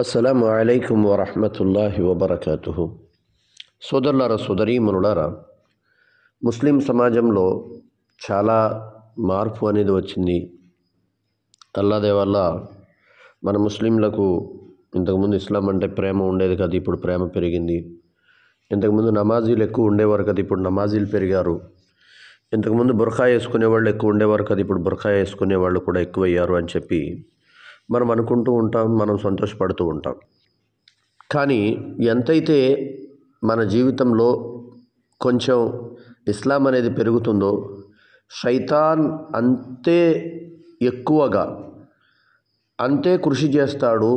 అస్సలం అయికం వరహమతుల్లాహి వబర్కతు సోదరులారా సోదరీమనులారా ముస్లిం సమాజంలో చాలా మార్పు అనేది వచ్చింది అల్లాదే వల్ల మన ముస్లింలకు ఇంతకుముందు ఇస్లాం అంటే ప్రేమ ఉండేది కదా ఇప్పుడు ప్రేమ పెరిగింది ఇంతకుముందు నమాజీలు ఎక్కువ ఉండేవారు కదా ఇప్పుడు నమాజీలు పెరిగారు ఇంతకుముందు బుర్ఖా వేసుకునే వాళ్ళు ఎక్కువ ఉండేవారు కదా ఇప్పుడు బుర్ఖా వేసుకునే వాళ్ళు కూడా ఎక్కువయ్యారు అని చెప్పి మనం అనుకుంటూ ఉంటాం మనం సంతోషపడుతూ ఉంటాం కానీ ఎంతైతే మన జీవితంలో కొంచెం ఇస్లాం అనేది పెరుగుతుందో శైతాన్ అంతే ఎక్కువగా అంతే కృషి చేస్తాడు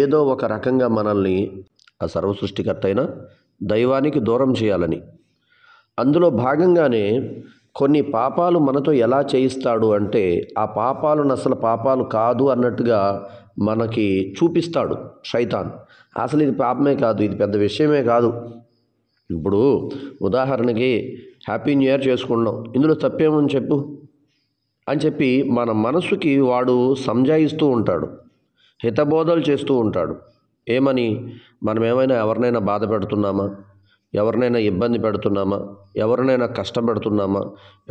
ఏదో ఒక రకంగా మనల్ని ఆ సర్వసృష్టికర్త దైవానికి దూరం చేయాలని అందులో భాగంగానే కొన్ని పాపాలు మనతో ఎలా చేయిస్తాడు అంటే ఆ పాపాలు అసలు పాపాలు కాదు అన్నట్టుగా మనకి చూపిస్తాడు శైతాన్ అసలు ఇది పాపమే కాదు ఇది పెద్ద విషయమే కాదు ఇప్పుడు ఉదాహరణకి హ్యాపీ న్యూ ఇయర్ చేసుకున్నాం ఇందులో తప్పేమని చెప్పు అని చెప్పి మన మనసుకి వాడు సంజాయిస్తూ ఉంటాడు హితబోధలు చేస్తూ ఉంటాడు ఏమని మనం ఏమైనా ఎవరినైనా బాధ పెడుతున్నామా ఎవరినైనా ఇబ్బంది పెడుతున్నామా ఎవరినైనా కష్టపెడుతున్నామా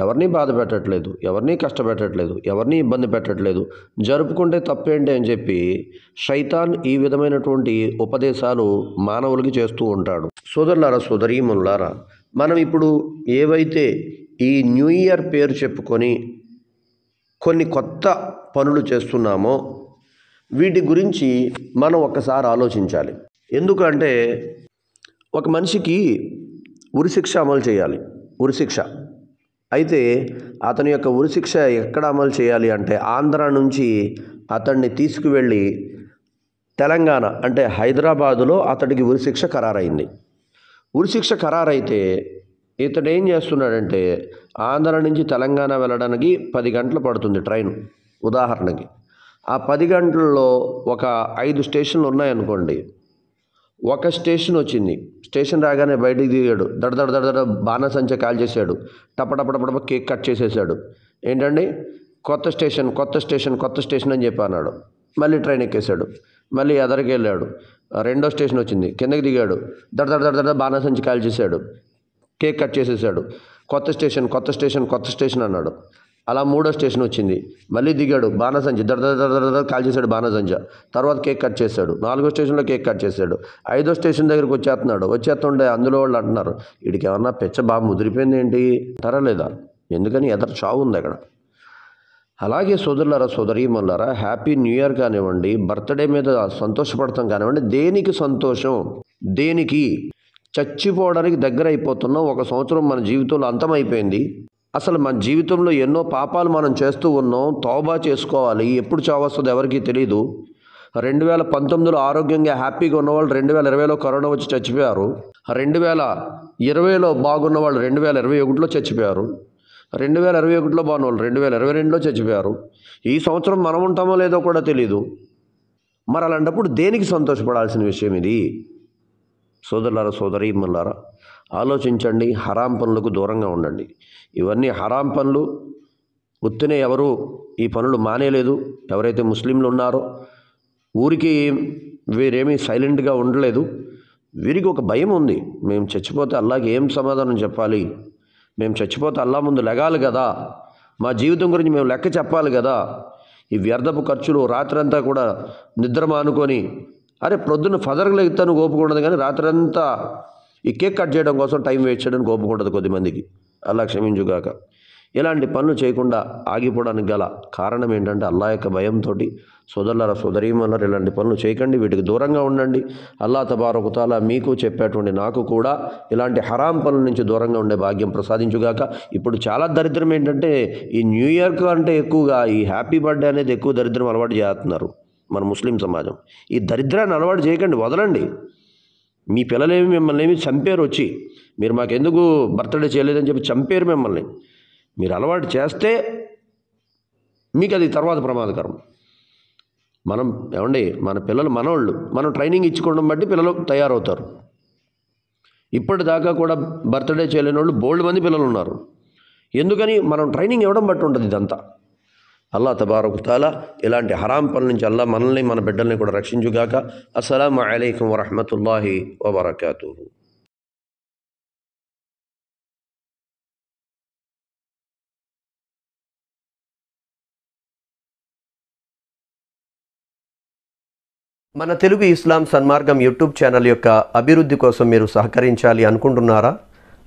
ఎవరిని బాధ పెట్టట్లేదు ఎవరిని కష్టపెట్టట్లేదు ఎవరిని ఇబ్బంది పెట్టట్లేదు జరుపుకుంటే తప్పేంటి అని చెప్పి షైతాన్ ఈ విధమైనటువంటి ఉపదేశాలు మానవులకి చేస్తూ ఉంటాడు సోదరులారా సోదరీములారా మనం ఇప్పుడు ఏవైతే ఈ న్యూ ఇయర్ పేరు చెప్పుకొని కొన్ని కొత్త పనులు చేస్తున్నామో వీటి గురించి మనం ఒక్కసారి ఆలోచించాలి ఎందుకంటే ఒక మనిషికి ఉరిశిక్ష అమలు చేయాలి ఉరిశిక్ష అయితే అతని యొక్క ఉరిశిక్ష ఎక్కడ అమలు చేయాలి అంటే ఆంధ్ర నుంచి అతన్ని తీసుకువెళ్ళి తెలంగాణ అంటే హైదరాబాదులో అతడికి ఉరిశిక్ష ఖరారైంది ఉరిశిక్ష ఖరారైతే ఇతడు ఏం చేస్తున్నాడంటే ఆంధ్ర నుంచి తెలంగాణ వెళ్ళడానికి పది గంటలు పడుతుంది ట్రైన్ ఉదాహరణకి ఆ పది గంటల్లో ఒక ఐదు స్టేషన్లు ఉన్నాయనుకోండి ఒక స్టేషన్ వచ్చింది స్టేషన్ రాగానే బయటికి దిగాడు దడదడ దడదడ బాణసంచ కాల్ చేశాడు టపటపటపట కేక్ కట్ చేసేసాడు ఏంటండి కొత్త స్టేషన్ కొత్త స్టేషన్ కొత్త స్టేషన్ అని చెప్పి అన్నాడు మళ్ళీ ట్రైన్ ఎక్కేశాడు మళ్ళీ ఎదరికి వెళ్ళాడు రెండో స్టేషన్ వచ్చింది కిందకి దిగాడు దడదడ దడదడ బాణసంచి కాల్ చేశాడు కేక్ కట్ చేసేసాడు కొత్త స్టేషన్ కొత్త స్టేషన్ కొత్త స్టేషన్ అన్నాడు అలా మూడో స్టేషన్ వచ్చింది మళ్ళీ దిగాడు బాణసంజ దడ కాల్ చేశాడు బాణసంజ తర్వాత కేక్ కట్ చేశాడు నాలుగో స్టేషన్లో కేక్ కట్ చేశాడు ఐదో స్టేషన్ దగ్గరికి వచ్చేస్తున్నాడు వచ్చేస్తుండే అందులో వాళ్ళు అంటున్నారు వీడికి ఏమన్నా పెచ్చ బాబు ముదిరిపోయింది ఏంటి తరలేదా ఎందుకని ఎదర చావు ఉంది అక్కడ అలాగే సోదరులారా సోదరీమన్నారా హ్యాపీ న్యూ ఇయర్ కానివ్వండి బర్త్డే మీద సంతోషపడతాం కానివ్వండి దేనికి సంతోషం దేనికి చచ్చిపోవడానికి దగ్గర అయిపోతున్నాం ఒక సంవత్సరం మన జీవితంలో అంతమైపోయింది అసలు మన జీవితంలో ఎన్నో పాపాలు మనం చేస్తూ ఉన్నాం తోబా చేసుకోవాలి ఎప్పుడు చావస్తుంది ఎవరికీ తెలియదు రెండు వేల పంతొమ్మిదిలో ఆరోగ్యంగా హ్యాపీగా ఉన్నవాళ్ళు రెండు వేల ఇరవైలో కరోనా వచ్చి చచ్చిపోయారు రెండు వేల ఇరవైలో బాగున్న వాళ్ళు రెండు వేల ఇరవై ఒకటిలో చచ్చిపోయారు రెండు వేల ఇరవై ఒకటిలో బాగున్నవాళ్ళు రెండు వేల ఇరవై రెండులో చచ్చిపోయారు ఈ సంవత్సరం మనం ఉంటామో లేదో కూడా తెలియదు మరి అలాంటప్పుడు దేనికి సంతోషపడాల్సిన విషయం ఇది సోదరులారా మల్లారా ఆలోచించండి హరాం పనులకు దూరంగా ఉండండి ఇవన్నీ హరాం పనులు ఉత్తినే ఎవరు ఈ పనులు మానేలేదు ఎవరైతే ముస్లింలు ఉన్నారో ఊరికి వీరేమీ సైలెంట్గా ఉండలేదు వీరికి ఒక భయం ఉంది మేము చచ్చిపోతే అల్లాకి ఏం సమాధానం చెప్పాలి మేము చచ్చిపోతే అల్లా ముందు లెగాలి కదా మా జీవితం గురించి మేము లెక్క చెప్పాలి కదా ఈ వ్యర్థపు ఖర్చులు రాత్రంతా కూడా నిద్ర మానుకొని అరే ప్రొద్దున ఫదర్లు ఎత్తాను ఓపుకుండదు కానీ రాత్రంతా ఈ కేక్ కట్ చేయడం కోసం టైం వేస్ట్ చేయడం ఓపుకుండదు కొద్దిమందికి అలా క్షమించుగాక ఇలాంటి పనులు చేయకుండా ఆగిపోవడానికి గల కారణం ఏంటంటే అల్లా యొక్క భయంతో సోదరులార సోదరీమన్నారు ఇలాంటి పనులు చేయకండి వీటికి దూరంగా ఉండండి అల్లా తబారకుతాలా మీకు చెప్పేటువంటి నాకు కూడా ఇలాంటి హరాం పనుల నుంచి దూరంగా ఉండే భాగ్యం ప్రసాదించుగాక ఇప్పుడు చాలా దరిద్రం ఏంటంటే ఈ న్యూ ఇయర్ కంటే ఎక్కువగా ఈ హ్యాపీ బర్త్డే అనేది ఎక్కువ దరిద్రం అలవాటు చేస్తున్నారు మన ముస్లిం సమాజం ఈ దరిద్రాన్ని అలవాటు చేయకండి వదలండి మీ పిల్లలేమి మిమ్మల్ని ఏమి చంపారు వచ్చి మీరు మాకెందుకు బర్త్డే చేయలేదని చెప్పి చంపారు మిమ్మల్ని మీరు అలవాటు చేస్తే మీకు అది తర్వాత ప్రమాదకరం మనం ఏమండి మన పిల్లలు మనవాళ్ళు మనం ట్రైనింగ్ ఇచ్చుకోవడం బట్టి పిల్లలు తయారవుతారు ఇప్పటిదాకా కూడా బర్త్డే చేయలేని వాళ్ళు బోల్డ్ మంది పిల్లలు ఉన్నారు ఎందుకని మనం ట్రైనింగ్ ఇవ్వడం బట్టి ఉంటుంది ఇదంతా అల్లా తబారకుతాలా ఇలాంటి హరాం పనుల నుంచి అల్లా మనల్ని మన బిడ్డల్ని కూడా రక్షించుగాక అస్సలం అయికం వరహమతుల్లాహి వరకాతు మన తెలుగు ఇస్లాం సన్మార్గం యూట్యూబ్ ఛానల్ యొక్క అభివృద్ధి కోసం మీరు సహకరించాలి అనుకుంటున్నారా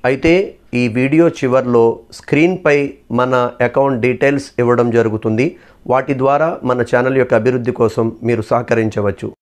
అయితే ఈ వీడియో చివర్లో స్క్రీన్పై మన అకౌంట్ డీటెయిల్స్ ఇవ్వడం జరుగుతుంది వాటి ద్వారా మన ఛానల్ యొక్క అభివృద్ధి కోసం మీరు సహకరించవచ్చు